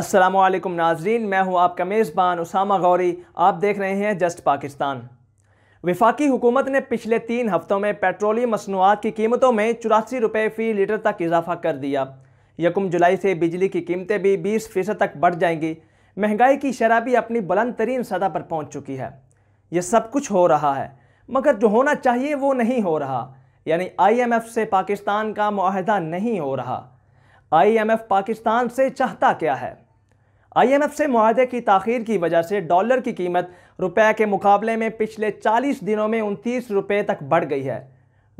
असलम नाजरीन मैं हूं आपका मेज़बान उसामा गौरी आप देख रहे हैं जस्ट पाकिस्तान वफाकी हुकूमत ने पिछले तीन हफ्तों में पेट्रोलियम मसनूआत की कीमतों में चौरासी रुपये फ़ी लीटर तक इजाफा कर दिया यकम जुलाई से बिजली की कीमतें भी बीस फ़ीसद तक बढ़ जाएंगी महंगाई की शराबी भी अपनी बुलंद तरीन सतह पर पहुँच चुकी है ये सब कुछ हो रहा है मगर जो होना चाहिए वो नहीं हो रहा यानी एफ़ से पाकिस्तान का माहदा नहीं हो रहा एफ पाकिस्तान से चाहता क्या है आईएमएफ से माहे की तखिर की वजह से डॉलर की कीमत रुपए के मुकाबले में पिछले 40 दिनों में उनतीस रुपये तक बढ़ गई है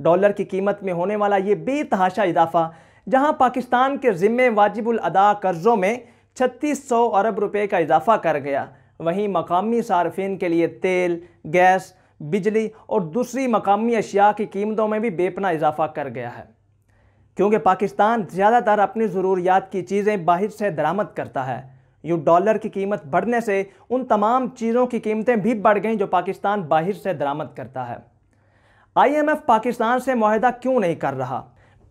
डॉलर की कीमत में होने वाला ये बेतहाशा इजाफा जहां पाकिस्तान के ज़िम्मे वाजिबुल अदा कर्ज़ों में 3600 अरब रुपए का इजाफा कर गया वहीं मकामी सार्फिन के लिए तेल गैस बिजली और दूसरी मकामी अशिया की कीमतों में भी बेपना इजाफा कर गया है क्योंकि पाकिस्तान ज़्यादातर अपनी ज़रूरियात की चीज़ें बाहर से दरामद करता है यू डॉलर की कीमत बढ़ने से उन तमाम चीज़ों की कीमतें भी बढ़ गईं जो पाकिस्तान बाहर से दरामद करता है आईएमएफ पाकिस्तान से माहदा क्यों नहीं कर रहा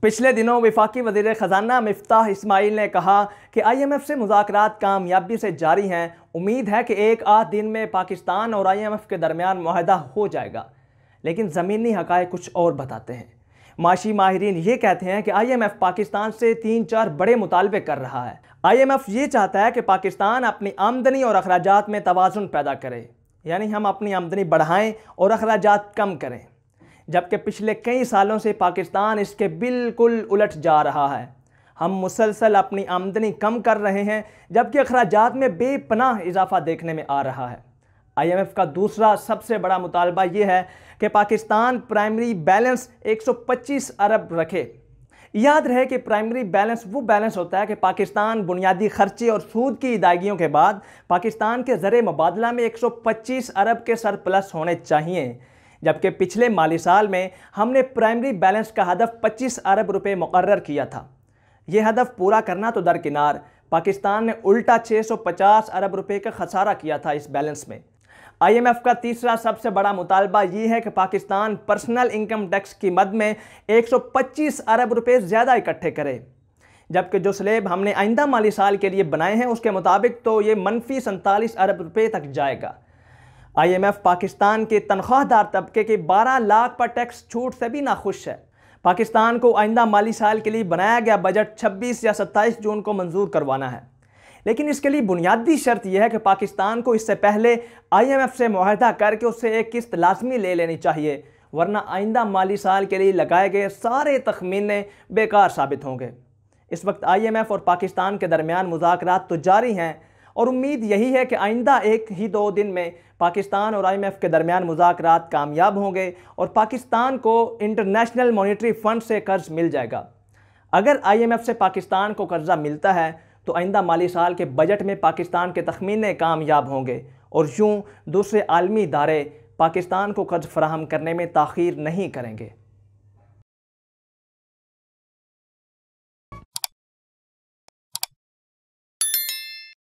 पिछले दिनों विफाकी वजीर ख़जाना मफ्ताह इस्माइल ने कहा कि आईएमएफ से मुजाकर कामयाबी से जारी हैं उम्मीद है कि एक आध दिन में पाकिस्तान और आईएमएफ के दरमियान माहदा हो जाएगा लेकिन ज़मीनी हक़ कुछ और बताते हैं माशी माहरीन ये कहते हैं कि आईएमएफ पाकिस्तान से तीन चार बड़े मुतालबे कर रहा है आईएमएफ ये चाहता है कि पाकिस्तान अपनी आमदनी और अखराज में तोज़ुन पैदा करे यानी हम अपनी आमदनी बढ़ाएँ और अखराज कम करें जबकि पिछले कई सालों से पाकिस्तान इसके बिल्कुल उलट जा रहा है हम मुसलसल अपनी आमदनी कम कर रहे हैं जबकि अखराजात में बेपनाह इजाफा देखने में आ रहा है आईएमएफ का दूसरा सबसे बड़ा मुतालबा ये है कि पाकिस्तान प्राइमरी बैलेंस 125 अरब रखे याद रहे कि प्राइमरी बैलेंस वो बैलेंस होता है कि पाकिस्तान बुनियादी खर्चे और सूद की अदायगियों के बाद पाकिस्तान के ज़र मुबादला में 125 अरब के सर होने चाहिए जबकि पिछले माली साल में हमने प्राइमरी बैलेंस का हदफ 25 अरब रुपए मुकर किया था यह हदफ पूरा करना तो दरकिनार पाकिस्तान ने उल्टा 650 अरब रुपए का खसारा किया था इस बैलेंस में आईएमएफ का तीसरा सबसे बड़ा मुतालबा ये है कि पाकिस्तान पर्सनल इनकम टैक्स की मद में 125 अरब रुपए ज़्यादा इकट्ठे करे जबकि जो स्लेब हमने आइंदा माली साल के लिए बनाए हैं उसके मुताबिक तो ये मनफी सैंतालीस अरब रुपये तक जाएगा आईएमएफ पाकिस्तान के तनख्वाहदार तबके के 12 लाख पर टैक्स छूट से भी नाखुश है पाकिस्तान को आइंदा माली साल के लिए बनाया गया बजट 26 या 27 जून को मंजूर करवाना है लेकिन इसके लिए बुनियादी शर्त यह है कि पाकिस्तान को इससे पहले आईएमएफ से माहदा करके उससे एक किस्त लाजमी ले लेनी चाहिए वरना आइंदा माली साल के लिए लगाए गए सारे तखमीने बेकार साबित होंगे इस वक्त आईएमएफ और पाकिस्तान के दरमियान मुजाकर तो जारी हैं और उम्मीद यही है कि आइंदा एक ही दो दिन में पाकिस्तान और आईएमएफ के दरमियान मुजाकर कामयाब होंगे और पाकिस्तान को इंटरनेशनल मॉनिटरी फंड से कर्ज मिल जाएगा अगर आईएमएफ से पाकिस्तान को कर्जा मिलता है तो आइंदा माली साल के बजट में पाकिस्तान के तखमीने कामयाब होंगे और यूँ दूसरे आलमी इदारे पाकिस्तान को कर्ज फराहम करने में तखीर नहीं करेंगे